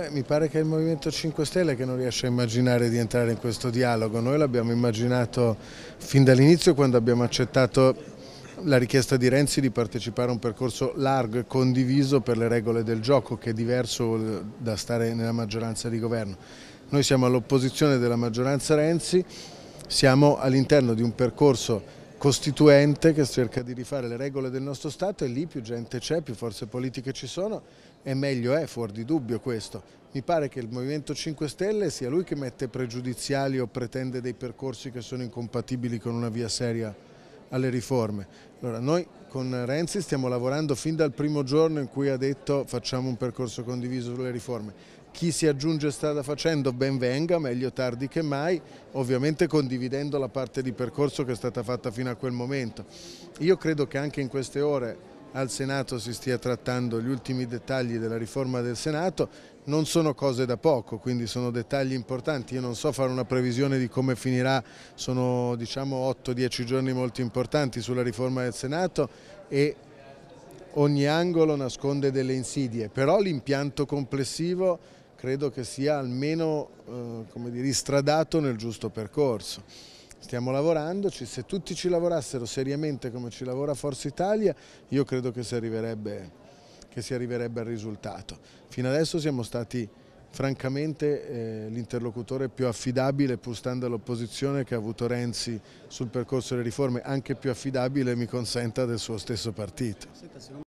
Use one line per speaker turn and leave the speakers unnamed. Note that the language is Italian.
Beh, mi pare che è il Movimento 5 Stelle che non riesce a immaginare di entrare in questo dialogo. Noi l'abbiamo immaginato fin dall'inizio quando abbiamo accettato la richiesta di Renzi di partecipare a un percorso largo e condiviso per le regole del gioco che è diverso da stare nella maggioranza di governo. Noi siamo all'opposizione della maggioranza Renzi, siamo all'interno di un percorso costituente che cerca di rifare le regole del nostro Stato e lì più gente c'è, più forze politiche ci sono e meglio è, fuori di dubbio questo. Mi pare che il Movimento 5 Stelle sia lui che mette pregiudiziali o pretende dei percorsi che sono incompatibili con una via seria alle riforme. Allora, noi con Renzi stiamo lavorando fin dal primo giorno in cui ha detto facciamo un percorso condiviso sulle riforme. Chi si aggiunge strada facendo ben venga, meglio tardi che mai, ovviamente condividendo la parte di percorso che è stata fatta fino a quel momento. Io credo che anche in queste ore al Senato si stia trattando gli ultimi dettagli della riforma del Senato, non sono cose da poco, quindi sono dettagli importanti. Io non so fare una previsione di come finirà, sono diciamo 8-10 giorni molto importanti sulla riforma del Senato e ogni angolo nasconde delle insidie, però l'impianto complessivo credo che sia almeno eh, dire, stradato nel giusto percorso. Stiamo lavorandoci, se tutti ci lavorassero seriamente come ci lavora Forza Italia, io credo che si arriverebbe, che si arriverebbe al risultato. Fino adesso siamo stati francamente eh, l'interlocutore più affidabile, pur stando all'opposizione che ha avuto Renzi sul percorso delle riforme, anche più affidabile, mi consenta, del suo stesso partito.